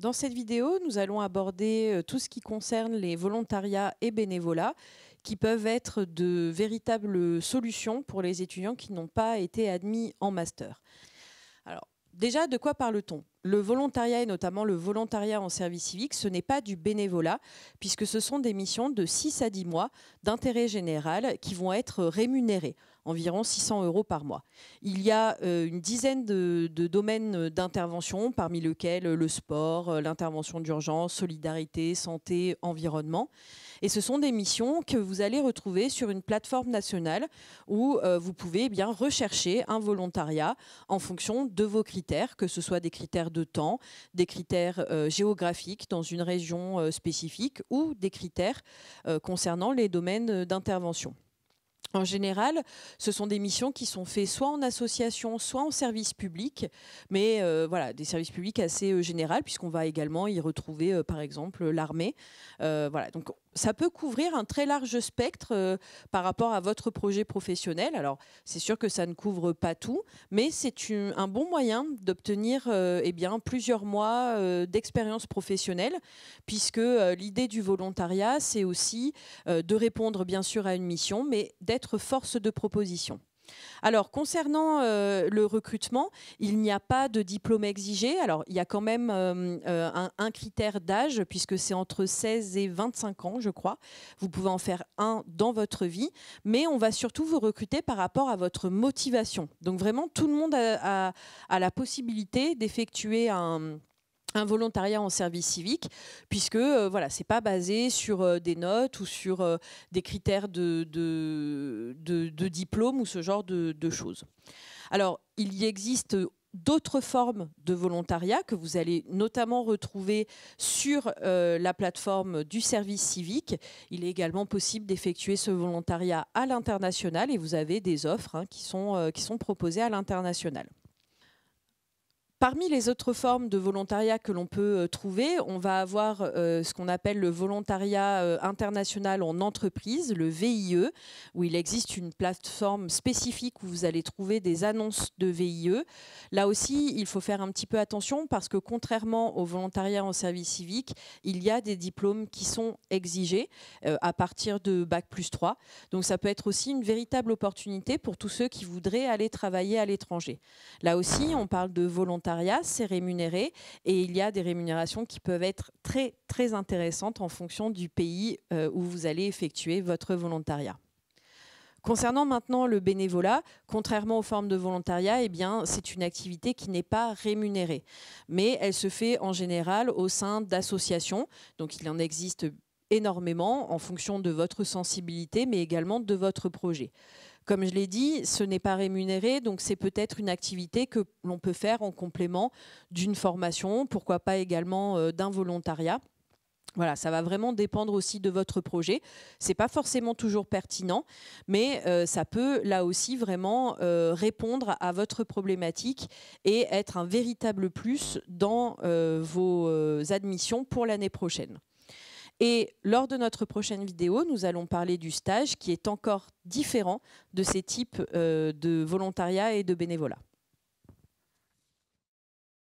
Dans cette vidéo, nous allons aborder euh, tout ce qui concerne les volontariats et bénévolats qui peuvent être de véritables solutions pour les étudiants qui n'ont pas été admis en master. Alors, déjà, de quoi parle-t-on le volontariat et notamment le volontariat en service civique, ce n'est pas du bénévolat, puisque ce sont des missions de 6 à 10 mois d'intérêt général qui vont être rémunérées, environ 600 euros par mois. Il y a euh, une dizaine de, domaines d'intervention, parmi lesquels le sport, euh, l'intervention d'urgence, solidarité, santé, environnement. Et ce sont des missions que vous allez retrouver sur une plateforme nationale où euh, vous pouvez eh bien rechercher un volontariat en fonction de vos critères, que ce soit des critères de temps, des critères euh, géographiques dans une région euh, spécifique ou des critères euh, concernant les domaines d'intervention. En général, ce sont des missions qui sont faites soit en association, soit en service public, mais voilà, des services publics assez généraux, puisqu'on va également y retrouver, par exemple, l'armée. voilà, donc ça peut couvrir un très large spectre euh, par rapport à votre projet professionnel. Alors, c'est sûr que ça ne couvre pas tout, mais c'est un bon moyen d'obtenir euh, eh plusieurs mois euh, d'expérience professionnelle, puisque l'idée du volontariat, c'est aussi de répondre bien sûr à une mission, mais d'être force de proposition. Alors, concernant euh, le recrutement, il n'y a pas de diplôme exigé. Alors, il y a quand même euh, euh, un, critère d'âge, puisque c'est entre 16 et 25 ans, je crois. Vous pouvez en faire un dans votre vie, mais on va surtout vous recruter par rapport à votre motivation. Donc, vraiment, tout le monde a la possibilité d'effectuer un un volontariat en service civique, puisque euh, voilà, c'est pas basé sur euh, des notes ou sur euh, des critères de, diplôme ou ce genre de, choses. Alors, il y existe d'autres formes de volontariat que vous allez notamment retrouver sur la plateforme du service civique. Il est également possible d'effectuer ce volontariat à l'international et vous avez des offres hein, qui, sont, qui sont proposées à l'international. Parmi les autres formes de volontariat que l'on peut euh, trouver, on va avoir euh, ce qu'on appelle le volontariat euh, international en entreprise, le VIE, où il existe une plateforme spécifique où vous allez trouver des annonces de VIE. Là aussi, il faut faire un petit peu attention parce que contrairement au volontariat en service civique, il y a des diplômes qui sont exigés à partir de Bac plus 3. Donc ça peut être aussi une véritable opportunité pour tous ceux qui voudraient aller travailler à l'étranger. Là aussi, on parle de volontariat c'est rémunéré et il y a des rémunérations qui peuvent être très très intéressantes en fonction du pays euh, où vous allez effectuer votre volontariat. Concernant maintenant le bénévolat, contrairement aux formes de volontariat, eh c'est une activité qui n'est pas rémunérée, mais elle se fait en général au sein d'associations. Donc il en existe énormément en fonction de votre sensibilité, mais également de votre projet. Comme je l'ai dit, ce n'est pas rémunéré, donc c'est peut-être une activité que l'on peut faire en complément d'une formation, pourquoi pas également euh, d'un volontariat. Voilà, ça va vraiment dépendre aussi de votre projet. Ce n'est pas forcément toujours pertinent, mais euh, ça peut là aussi vraiment euh, répondre à votre problématique et être un véritable plus dans vos admissions pour l'année prochaine. Et lors de notre prochaine vidéo, nous allons parler du stage qui est encore différent de ces types euh, de volontariat et de bénévolat.